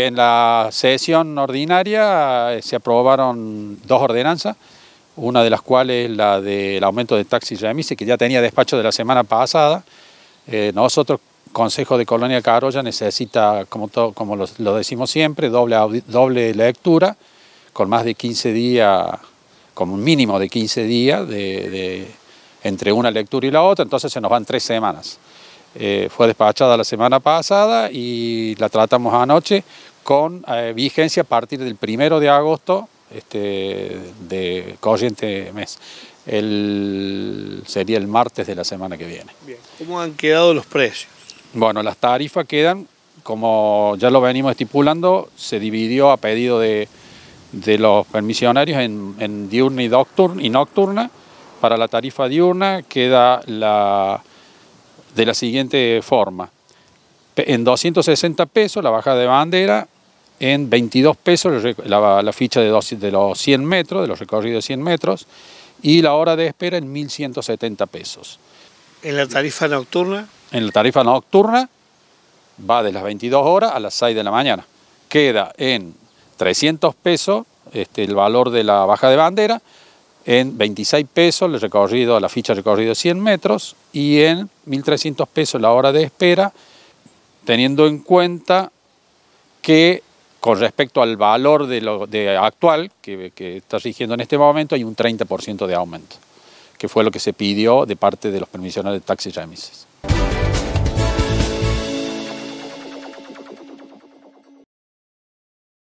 En la sesión ordinaria eh, se aprobaron dos ordenanzas, una de las cuales es la del aumento de taxis remises, que ya tenía despacho de la semana pasada. Eh, nosotros, Consejo de Colonia Carolla, necesita, como, como lo, decimos siempre, doble, doble lectura, con más de 15 días, como un mínimo de 15 días entre una lectura y la otra, entonces se nos van tres semanas. Eh, fue despachada la semana pasada y la tratamos anoche con eh, vigencia a partir del primero de agosto este, de corriente mes. El, sería el martes de la semana que viene. ¿Cómo han quedado los precios? Bueno, las tarifas quedan, como ya lo venimos estipulando, se dividió a pedido de, los permisionarios en diurna y, nocturna. Para la tarifa diurna queda la de la siguiente forma. En 260 pesos la baja de bandera, en 22 pesos la, ficha de, de, los 100 metros, de los recorridos de 100 metros, y la hora de espera en 1.170 pesos. ¿En la tarifa nocturna? En la tarifa nocturna va de las 22 horas a las 6 de la mañana. Queda en 300 pesos este, el valor de la baja de bandera, en 26 pesos el recorrido, la ficha de recorrido 100 metros y en 1.300 pesos la hora de espera, teniendo en cuenta que con respecto al valor de lo, actual que, está rigiendo en este momento hay un 30% de aumento, que fue lo que se pidió de parte de los permisionarios de taxis remises.